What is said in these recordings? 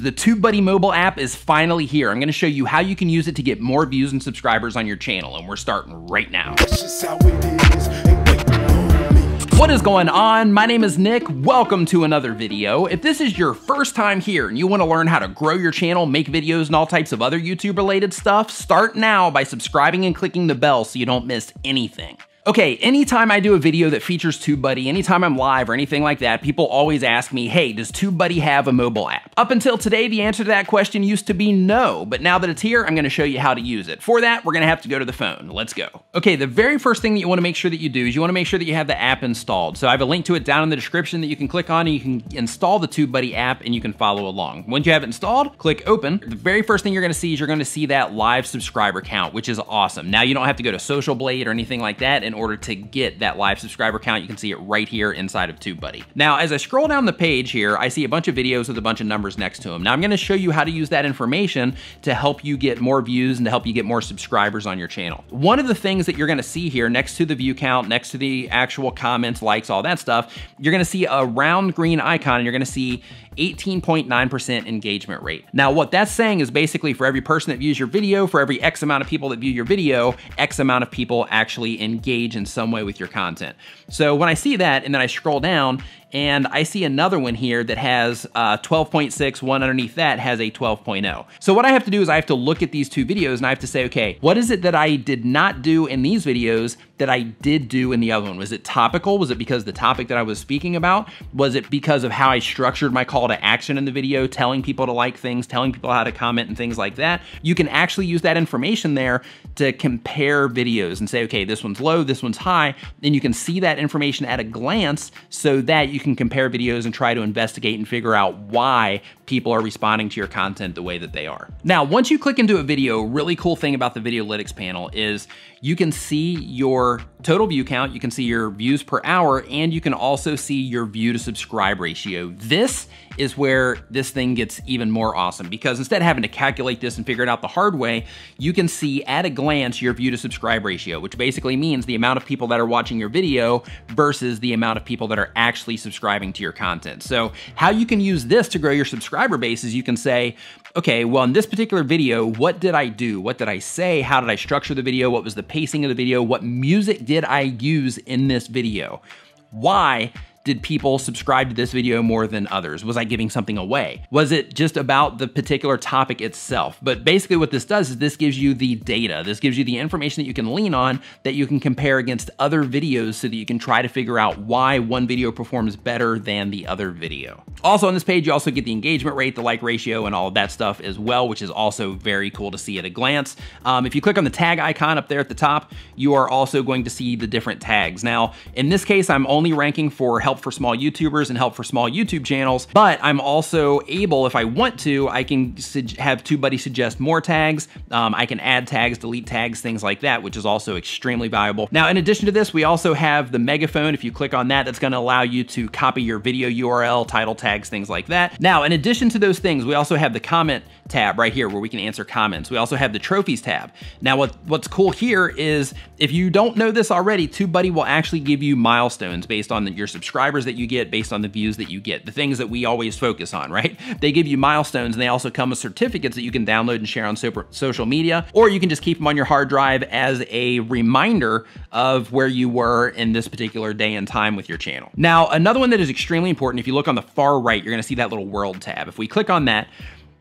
The TubeBuddy mobile app is finally here. I'm going to show you how you can use it to get more views and subscribers on your channel, and we're starting right now. What is going on? My name is Nick. Welcome to another video. If this is your first time here and you want to learn how to grow your channel, make videos, and all types of other YouTube related stuff, start now by subscribing and clicking the bell so you don't miss anything. Okay, anytime I do a video that features TubeBuddy, anytime I'm live or anything like that, people always ask me, hey, does TubeBuddy have a mobile app? Up until today, the answer to that question used to be no, but now that it's here, I'm gonna show you how to use it. For that, we're gonna have to go to the phone. Let's go. Okay, the very first thing that you wanna make sure that you do is you wanna make sure that you have the app installed. So I have a link to it down in the description that you can click on and you can install the TubeBuddy app and you can follow along. Once you have it installed, click open. The very first thing you're gonna see is you're gonna see that live subscriber count, which is awesome. Now you don't have to go to Social Blade or anything like that in order to get that live subscriber count. You can see it right here inside of TubeBuddy. Now, as I scroll down the page here, I see a bunch of videos with a bunch of numbers next to them. Now I'm gonna show you how to use that information to help you get more views and to help you get more subscribers on your channel. One of the things that you're gonna see here next to the view count, next to the actual comments, likes, all that stuff, you're gonna see a round green icon and you're gonna see 18.9% engagement rate. Now, what that's saying is basically for every person that views your video, for every X amount of people that view your video, X amount of people actually engage in some way with your content. So when I see that and then I scroll down, and I see another one here that has uh, 12.6, one underneath that has a 12.0. So what I have to do is I have to look at these two videos and I have to say, okay, what is it that I did not do in these videos that I did do in the other one? Was it topical? Was it because the topic that I was speaking about? Was it because of how I structured my call to action in the video, telling people to like things, telling people how to comment and things like that? You can actually use that information there to compare videos and say, okay, this one's low, this one's high. And you can see that information at a glance so that you you can compare videos and try to investigate and figure out why people are responding to your content the way that they are. Now, once you click into a video, really cool thing about the video analytics panel is you can see your total view count, you can see your views per hour, and you can also see your view to subscribe ratio. This is where this thing gets even more awesome because instead of having to calculate this and figure it out the hard way, you can see at a glance your view to subscribe ratio, which basically means the amount of people that are watching your video versus the amount of people that are actually subscribing subscribing to your content. So how you can use this to grow your subscriber base is you can say, okay, well, in this particular video, what did I do? What did I say? How did I structure the video? What was the pacing of the video? What music did I use in this video? Why did people subscribe to this video more than others? Was I giving something away? Was it just about the particular topic itself? But basically what this does is this gives you the data. This gives you the information that you can lean on that you can compare against other videos so that you can try to figure out why one video performs better than the other video. Also on this page, you also get the engagement rate, the like ratio, and all of that stuff as well, which is also very cool to see at a glance. Um, if you click on the tag icon up there at the top, you are also going to see the different tags. Now, in this case, I'm only ranking for health help for small YouTubers and help for small YouTube channels, but I'm also able, if I want to, I can have TubeBuddy suggest more tags. Um, I can add tags, delete tags, things like that, which is also extremely valuable. Now, in addition to this, we also have the megaphone. If you click on that, that's gonna allow you to copy your video URL, title tags, things like that. Now, in addition to those things, we also have the comment tab right here where we can answer comments. We also have the trophies tab. Now, what, what's cool here is if you don't know this already, TubeBuddy will actually give you milestones based on your subscribers subscribers that you get based on the views that you get, the things that we always focus on, right? They give you milestones and they also come with certificates that you can download and share on super, social media, or you can just keep them on your hard drive as a reminder of where you were in this particular day and time with your channel. Now, another one that is extremely important, if you look on the far right, you're gonna see that little world tab. If we click on that,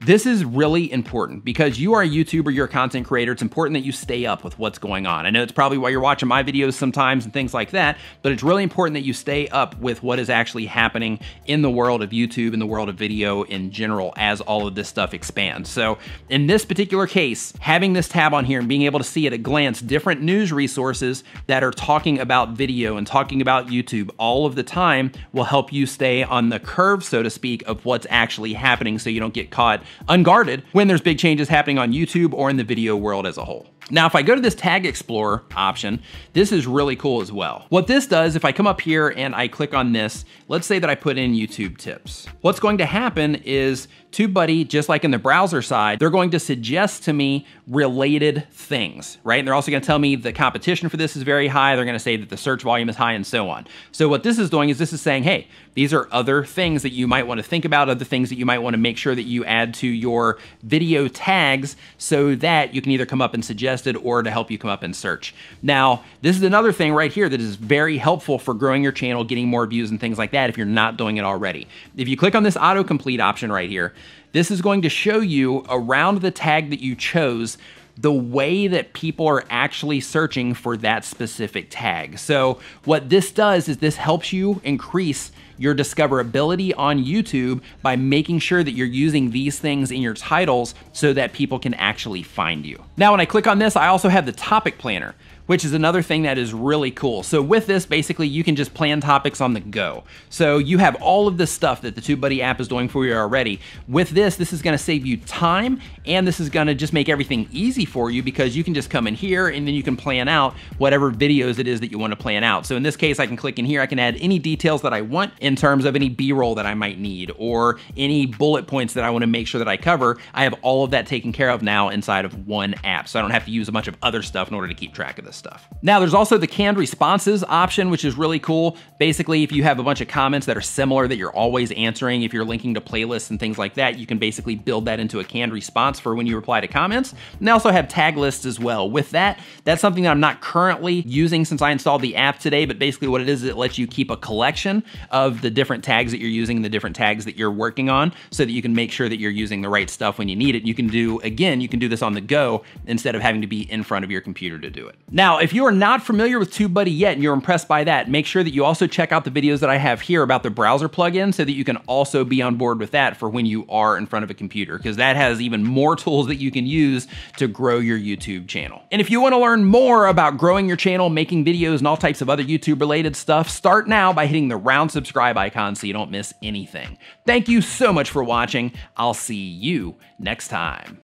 this is really important because you are a YouTuber, you're a content creator. It's important that you stay up with what's going on. I know it's probably why you're watching my videos sometimes and things like that, but it's really important that you stay up with what is actually happening in the world of YouTube, in the world of video in general, as all of this stuff expands. So in this particular case, having this tab on here and being able to see at a glance different news resources that are talking about video and talking about YouTube all of the time will help you stay on the curve, so to speak, of what's actually happening so you don't get caught unguarded when there's big changes happening on YouTube or in the video world as a whole. Now, if I go to this tag explorer option, this is really cool as well. What this does, if I come up here and I click on this, let's say that I put in YouTube tips. What's going to happen is TubeBuddy, just like in the browser side, they're going to suggest to me related things, right? And they're also gonna tell me the competition for this is very high. They're gonna say that the search volume is high and so on. So what this is doing is this is saying, hey, these are other things that you might wanna think about, other things that you might wanna make sure that you add to your video tags so that you can either come up and suggest or to help you come up in search. Now, this is another thing right here that is very helpful for growing your channel, getting more views and things like that if you're not doing it already. If you click on this autocomplete option right here, this is going to show you around the tag that you chose the way that people are actually searching for that specific tag. So what this does is this helps you increase your discoverability on YouTube by making sure that you're using these things in your titles so that people can actually find you. Now, when I click on this, I also have the topic planner which is another thing that is really cool. So with this, basically, you can just plan topics on the go. So you have all of this stuff that the TubeBuddy app is doing for you already. With this, this is gonna save you time, and this is gonna just make everything easy for you because you can just come in here and then you can plan out whatever videos it is that you wanna plan out. So in this case, I can click in here, I can add any details that I want in terms of any B-roll that I might need or any bullet points that I wanna make sure that I cover. I have all of that taken care of now inside of one app. So I don't have to use a bunch of other stuff in order to keep track of this stuff. Now there's also the canned responses option, which is really cool. Basically, if you have a bunch of comments that are similar that you're always answering, if you're linking to playlists and things like that, you can basically build that into a canned response for when you reply to comments. And they also have tag lists as well. With that, that's something that I'm not currently using since I installed the app today, but basically what it is, it lets you keep a collection of the different tags that you're using, the different tags that you're working on so that you can make sure that you're using the right stuff when you need it. You can do, again, you can do this on the go instead of having to be in front of your computer to do it. Now, now, if you are not familiar with TubeBuddy yet and you're impressed by that, make sure that you also check out the videos that I have here about the browser plugin so that you can also be on board with that for when you are in front of a computer, because that has even more tools that you can use to grow your YouTube channel. And if you want to learn more about growing your channel, making videos, and all types of other YouTube related stuff, start now by hitting the round subscribe icon so you don't miss anything. Thank you so much for watching. I'll see you next time.